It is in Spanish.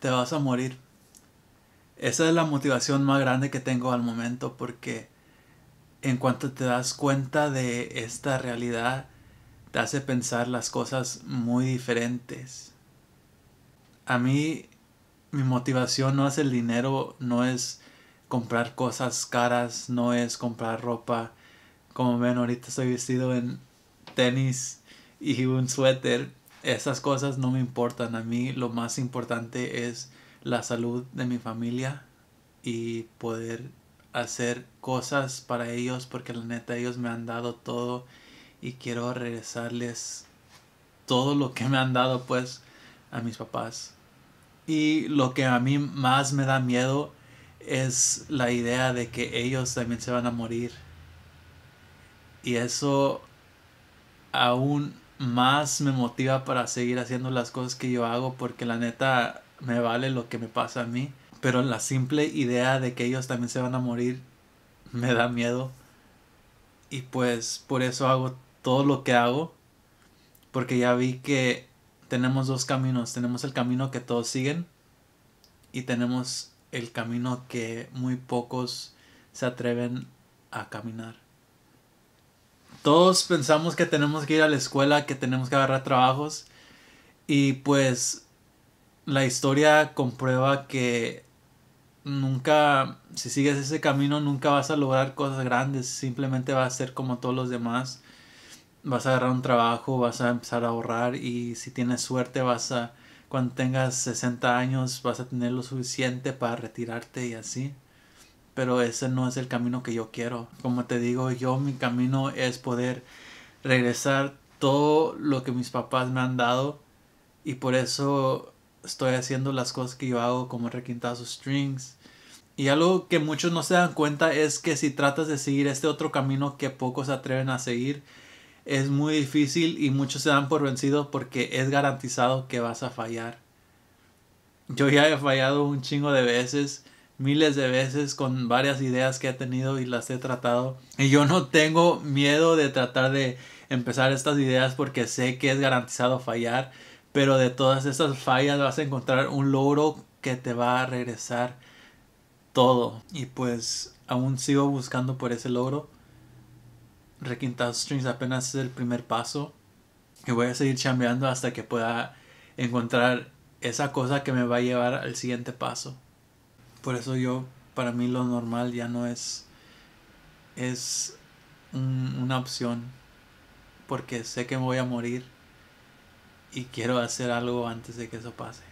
te vas a morir. Esa es la motivación más grande que tengo al momento porque en cuanto te das cuenta de esta realidad, te hace pensar las cosas muy diferentes. A mí mi motivación no es el dinero, no es comprar cosas caras, no es comprar ropa. Como ven, ahorita estoy vestido en tenis y un suéter esas cosas no me importan. A mí lo más importante es la salud de mi familia y poder hacer cosas para ellos porque la neta ellos me han dado todo y quiero regresarles todo lo que me han dado pues a mis papás. Y lo que a mí más me da miedo es la idea de que ellos también se van a morir. Y eso aún más me motiva para seguir haciendo las cosas que yo hago porque la neta me vale lo que me pasa a mí. Pero la simple idea de que ellos también se van a morir me da miedo. Y pues por eso hago todo lo que hago. Porque ya vi que tenemos dos caminos. Tenemos el camino que todos siguen. Y tenemos el camino que muy pocos se atreven a caminar todos pensamos que tenemos que ir a la escuela, que tenemos que agarrar trabajos y pues la historia comprueba que nunca, si sigues ese camino, nunca vas a lograr cosas grandes, simplemente vas a ser como todos los demás, vas a agarrar un trabajo, vas a empezar a ahorrar y si tienes suerte vas a, cuando tengas 60 años, vas a tener lo suficiente para retirarte y así pero ese no es el camino que yo quiero. Como te digo, yo mi camino es poder regresar todo lo que mis papás me han dado y por eso estoy haciendo las cosas que yo hago como sus strings. Y algo que muchos no se dan cuenta es que si tratas de seguir este otro camino que pocos se atreven a seguir, es muy difícil y muchos se dan por vencidos porque es garantizado que vas a fallar. Yo ya he fallado un chingo de veces miles de veces con varias ideas que he tenido y las he tratado. Y yo no tengo miedo de tratar de empezar estas ideas porque sé que es garantizado fallar, pero de todas estas fallas vas a encontrar un logro que te va a regresar todo. Y pues aún sigo buscando por ese logro. Requintado Strings apenas es el primer paso. Y voy a seguir chambeando hasta que pueda encontrar esa cosa que me va a llevar al siguiente paso. Por eso yo, para mí lo normal ya no es, es una opción. Porque sé que me voy a morir y quiero hacer algo antes de que eso pase.